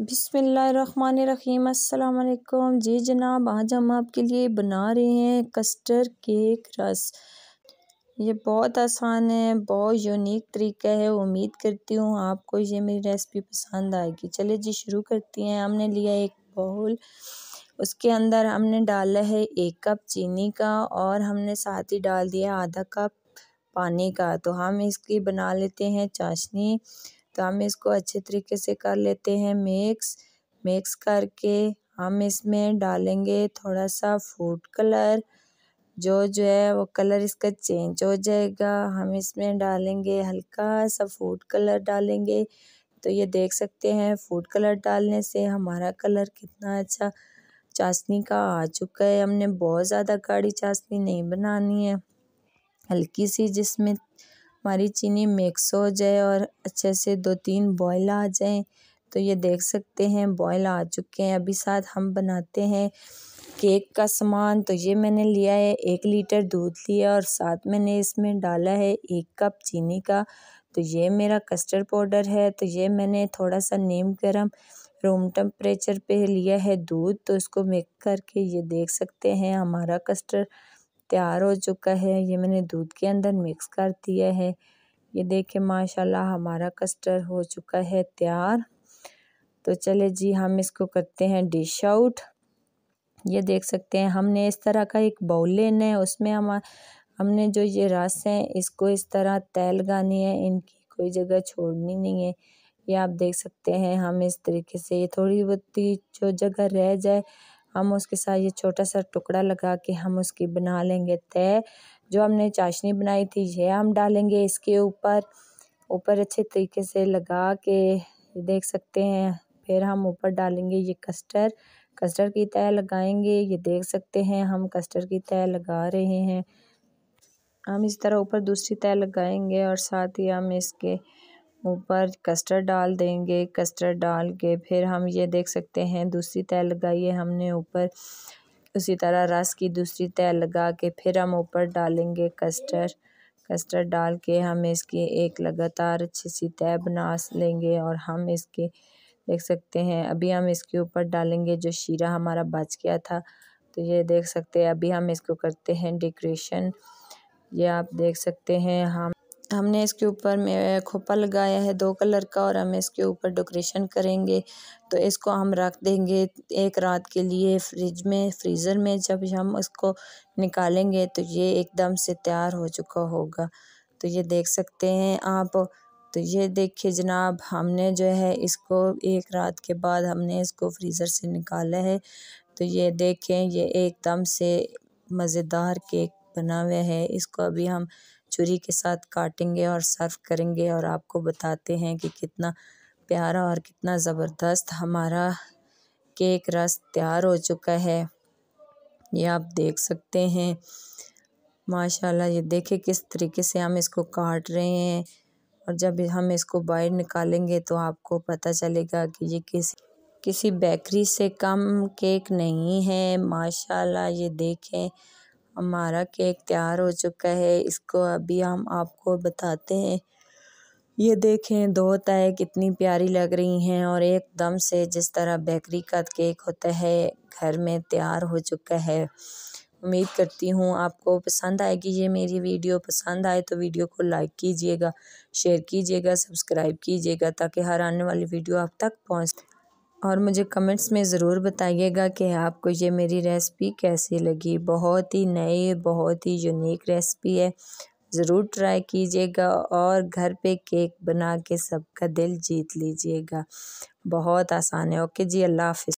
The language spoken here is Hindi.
बिसमीम अल्लाम जी जनाब आज हम आपके लिए बना रहे हैं कस्टर्ड केक रस ये बहुत आसान है बहुत यूनिक तरीका है उम्मीद करती हूँ आपको ये मेरी रेसिपी पसंद आएगी चले जी शुरू करती हैं हमने लिया एक बाउल उसके अंदर हमने डाला है एक कप चीनी का और हमने साथ ही डाल दिया आधा कप पानी का तो हम इसकी बना लेते हैं चाशनी तो हम इसको अच्छे तरीके से कर लेते हैं मिक्स मिक्स करके हम इसमें डालेंगे थोड़ा सा फूड कलर जो जो है वो कलर इसका चेंज हो जाएगा हम इसमें डालेंगे हल्का सा फूड कलर डालेंगे तो ये देख सकते हैं फूड कलर डालने से हमारा कलर कितना अच्छा चाशनी का आ चुका है हमने बहुत ज़्यादा गाढ़ी चाशनी नहीं बनानी है हल्की सी जिसमें हमारी चीनी मिक्स हो जाए और अच्छे से दो तीन बॉयल आ जाए तो ये देख सकते हैं बॉयल आ चुके हैं अभी साथ हम बनाते हैं केक का सामान तो ये मैंने लिया है एक लीटर दूध लिया और साथ मैंने इसमें डाला है एक कप चीनी का तो ये मेरा कस्टर्ड पाउडर है तो ये मैंने थोड़ा सा नीम गरम रूम टेम्परेचर पे लिया है दूध तो इसको मिक्स करके ये देख सकते हैं हमारा कस्टर्ड तैयार हो चुका है ये मैंने दूध के अंदर मिक्स कर दिया है ये देखें माशाल्लाह हमारा कस्टर हो चुका है तैयार तो चले जी हम इसको करते हैं डिश आउट ये देख सकते हैं हमने इस तरह का एक बाउल लेना है उसमें हम हमने जो ये रस है इसको इस तरह तैल गानी है इनकी कोई जगह छोड़नी नहीं है ये आप देख सकते हैं हम इस तरीके से ये थोड़ी बहुत जो जगह रह जाए हम उसके साथ ये छोटा सा टुकड़ा लगा के हम उसकी बना लेंगे तय जो हमने चाशनी बनाई थी यह हम डालेंगे इसके ऊपर ऊपर अच्छे तरीके से लगा के देख सकते हैं फिर हम ऊपर डालेंगे ये कस्टर कस्टर्ड की तय लगाएंगे ये देख सकते हैं हम कस्टर्ड की तय लगा रहे हैं हम इस तरह ऊपर दूसरी तय लगाएंगे और साथ ही हम इसके ऊपर कस्टर्ड डाल देंगे कस्टर्ड डाल के फिर हम ये देख सकते हैं दूसरी तय लगाइए हमने ऊपर उसी तरह रस की दूसरी तय लगा के फिर हम ऊपर डालेंगे कस्टर्ड कस्टर्ड डाल के हम इसकी एक लगातार अच्छी सी तय बना लेंगे और हम इसके देख सकते हैं अभी हम इसके ऊपर डालेंगे जो शीरा हमारा बच गया था तो ये देख सकते हैं अभी हम इसको करते हैं डेकोरेशन ये आप देख सकते हैं हम हमने इसके ऊपर में खोपा लगाया है दो कलर का और हम इसके ऊपर डेकोरेशन करेंगे तो इसको हम रख देंगे एक रात के लिए फ्रिज में फ्रीज़र में जब हम इसको निकालेंगे तो ये एकदम से तैयार हो चुका होगा तो ये देख सकते हैं आप तो ये देखिए जनाब हमने जो है इसको एक रात के बाद हमने इसको फ्रीज़र से निकाला है तो ये देखें ये एकदम से मज़ेदार केक बना हुआ है इसको अभी हम छुरी के साथ काटेंगे और सर्व करेंगे और आपको बताते हैं कि कितना प्यारा और कितना ज़बरदस्त हमारा केक रस तैयार हो चुका है ये आप देख सकते हैं माशाल्लाह ये देखें किस तरीके से हम इसको काट रहे हैं और जब हम इसको बाहर निकालेंगे तो आपको पता चलेगा कि ये किस किसी बेकरी से कम केक नहीं है माशाल्लाह ये देखें हमारा केक तैयार हो चुका है इसको अभी हम आपको बताते हैं ये देखें दो तय कितनी प्यारी लग रही हैं और एकदम से जिस तरह बेकरी का केक होता है घर में तैयार हो चुका है उम्मीद करती हूँ आपको पसंद आएगी ये मेरी वीडियो पसंद आए तो वीडियो को लाइक कीजिएगा शेयर कीजिएगा सब्सक्राइब कीजिएगा ताकि हर आने वाली वीडियो आप तक पहुँच और मुझे कमेंट्स में ज़रूर बताइएगा कि आपको ये मेरी रेसिपी कैसी लगी बहुत ही नई बहुत ही यूनिक रेसिपी है ज़रूर ट्राई कीजिएगा और घर पे केक बना के सबका दिल जीत लीजिएगा बहुत आसान है ओके जी अल्लाह हाफि